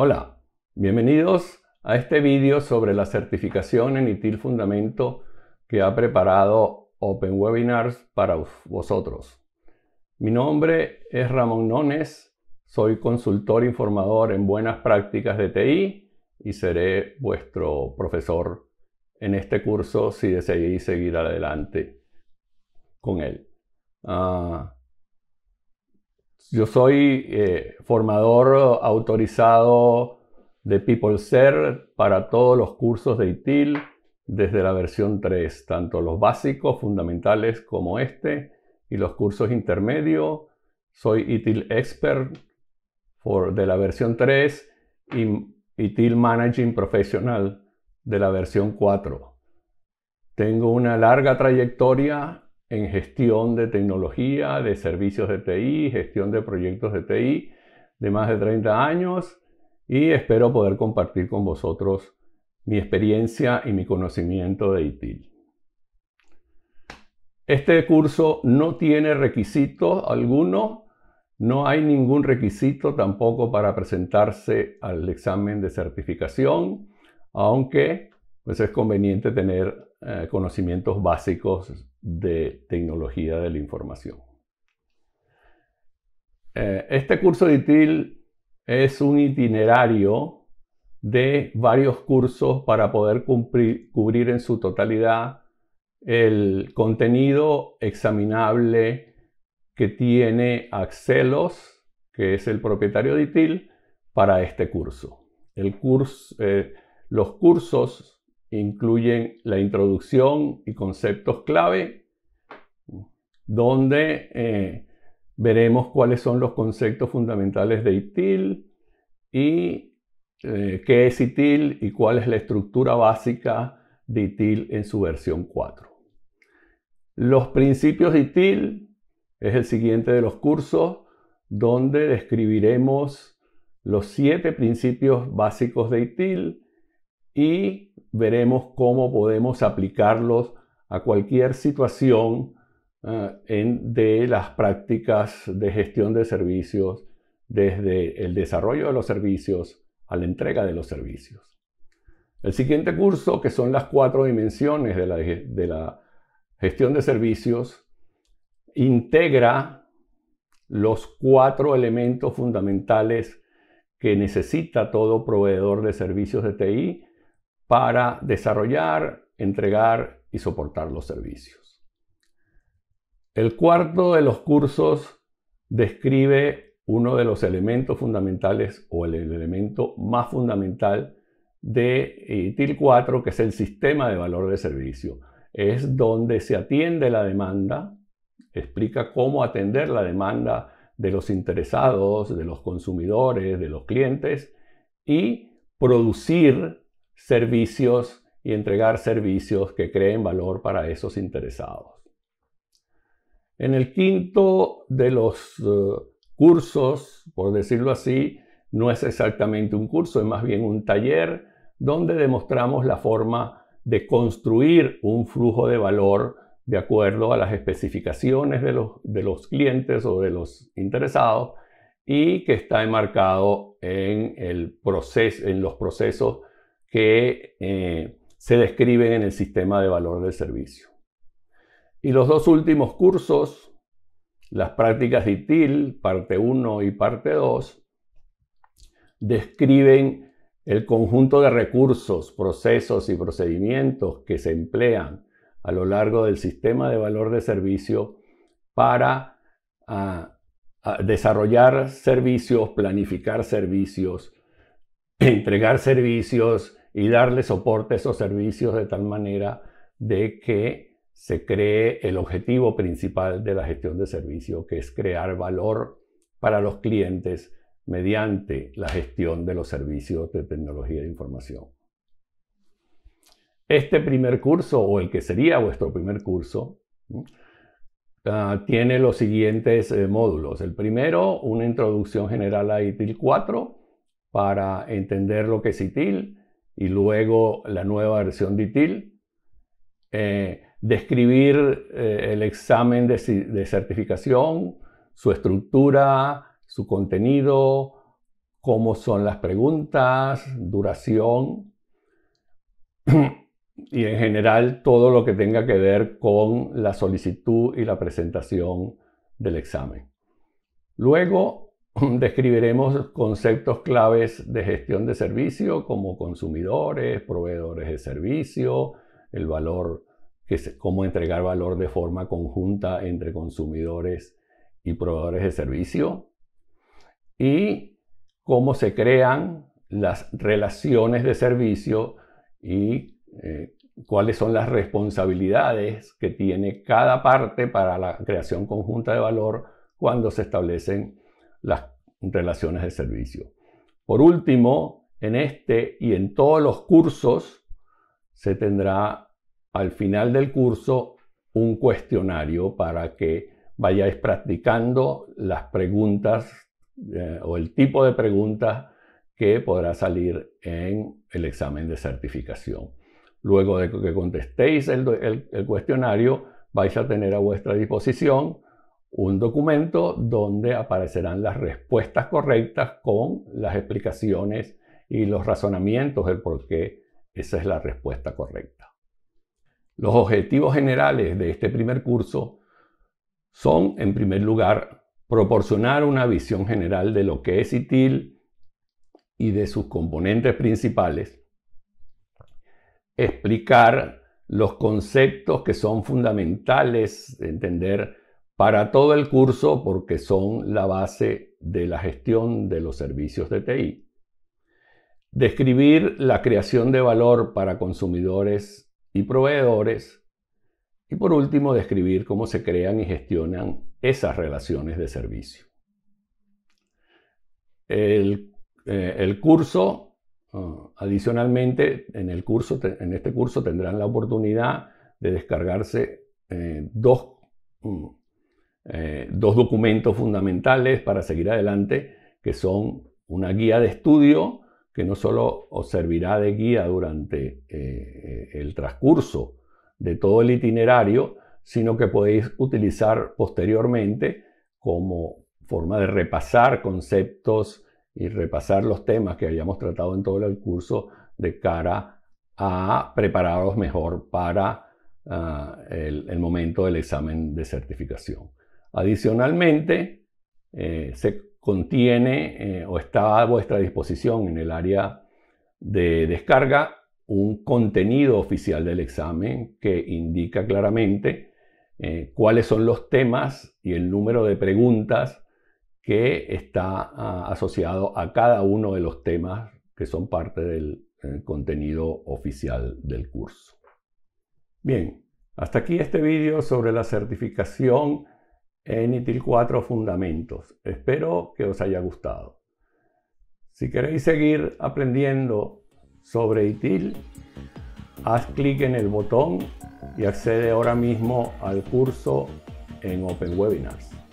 Hola, bienvenidos a este vídeo sobre la certificación en ITIL Fundamento que ha preparado Open Webinars para vosotros. Mi nombre es Ramón Nones, soy consultor informador en buenas prácticas de TI y seré vuestro profesor en este curso si deseáis seguir adelante con él. Ah, yo soy eh, formador autorizado de PeopleServe para todos los cursos de ITIL desde la versión 3, tanto los básicos, fundamentales como este, y los cursos intermedios. Soy ITIL Expert for, de la versión 3 y ITIL Managing Professional de la versión 4. Tengo una larga trayectoria en gestión de tecnología, de servicios de TI, gestión de proyectos de TI de más de 30 años y espero poder compartir con vosotros mi experiencia y mi conocimiento de ITIL. Este curso no tiene requisitos alguno, no hay ningún requisito tampoco para presentarse al examen de certificación, aunque pues es conveniente tener eh, conocimientos básicos de tecnología de la información. Eh, este curso de ITIL es un itinerario de varios cursos para poder cubrir en su totalidad el contenido examinable que tiene Axelos, que es el propietario de ITIL, para este curso. El curso eh, los cursos incluyen la introducción y conceptos clave, donde eh, veremos cuáles son los conceptos fundamentales de ITIL y eh, qué es ITIL y cuál es la estructura básica de ITIL en su versión 4. Los principios de ITIL es el siguiente de los cursos, donde describiremos los siete principios básicos de ITIL, y veremos cómo podemos aplicarlos a cualquier situación eh, de las prácticas de gestión de servicios, desde el desarrollo de los servicios a la entrega de los servicios. El siguiente curso, que son las cuatro dimensiones de la, de la gestión de servicios, integra los cuatro elementos fundamentales que necesita todo proveedor de servicios de TI para desarrollar, entregar y soportar los servicios. El cuarto de los cursos describe uno de los elementos fundamentales o el elemento más fundamental de eh, TIL 4, que es el sistema de valor de servicio. Es donde se atiende la demanda, explica cómo atender la demanda de los interesados, de los consumidores, de los clientes y producir servicios y entregar servicios que creen valor para esos interesados. En el quinto de los eh, cursos, por decirlo así, no es exactamente un curso, es más bien un taller donde demostramos la forma de construir un flujo de valor de acuerdo a las especificaciones de los, de los clientes o de los interesados y que está enmarcado en, el en los procesos que eh, se describen en el sistema de valor del servicio. Y los dos últimos cursos, las prácticas de ITIL, parte 1 y parte 2, describen el conjunto de recursos, procesos y procedimientos que se emplean a lo largo del sistema de valor de servicio para ah, ah, desarrollar servicios, planificar servicios, entregar servicios y darle soporte a esos servicios de tal manera de que se cree el objetivo principal de la gestión de servicio, que es crear valor para los clientes mediante la gestión de los servicios de tecnología de información. Este primer curso, o el que sería vuestro primer curso, ah, tiene los siguientes eh, módulos. El primero, una introducción general a ITIL 4 para entender lo que es ITIL, y luego la nueva versión de eh, describir eh, el examen de, de, certificación, su estructura, su contenido, cómo son las preguntas, duración y en general todo lo que tenga que ver con la solicitud y la presentación del examen. Luego, Describiremos conceptos claves de gestión de servicio como consumidores, proveedores de servicio, el valor, que cómo entregar valor de forma conjunta entre consumidores y proveedores de servicio y cómo se crean las relaciones de servicio y eh, cuáles son las responsabilidades que tiene cada parte para la creación conjunta de valor cuando se establecen las relaciones de servicio. Por último, en este y en todos los cursos se tendrá al final del curso un cuestionario para que vayáis practicando las preguntas eh, o el tipo de preguntas que podrá salir en el examen de certificación. Luego de que contestéis el cuestionario, vais a tener a vuestra disposición un documento donde aparecerán las respuestas correctas con las explicaciones y los razonamientos del por qué esa es la respuesta correcta. Los objetivos generales de este primer curso son, en primer lugar, proporcionar una visión general de lo que es ITIL y de sus componentes principales, explicar los conceptos que son fundamentales, entender para todo el curso porque son la base de la gestión de los servicios de TI. Describir la creación de valor para consumidores y proveedores. Y por último, describir cómo se crean y gestionan esas relaciones de servicio. El, eh, curso, ah, adicionalmente, en, el curso en este curso tendrán la oportunidad de descargarse eh, dos mm, eh, dos documentos fundamentales para seguir adelante, que son una guía de estudio, que no solo os servirá de guía durante eh, el transcurso de todo el itinerario, sino que podéis utilizar posteriormente como forma de repasar conceptos y repasar los temas que hayamos tratado en todo el curso de cara a prepararos mejor para ah, el momento del examen de certificación. Adicionalmente, eh, se contiene eh, o está a vuestra disposición en el área de descarga un contenido oficial del examen que indica claramente eh, cuáles son los temas y el número de preguntas que está ah, asociado a cada uno de los temas que son parte del contenido oficial del curso. Bien, hasta aquí este vídeo sobre la certificación en ITIL 4 Fundamentos. Espero que os haya gustado. Si queréis seguir aprendiendo sobre ITIL, haz clic en el botón y accede ahora mismo al curso en Open Webinars.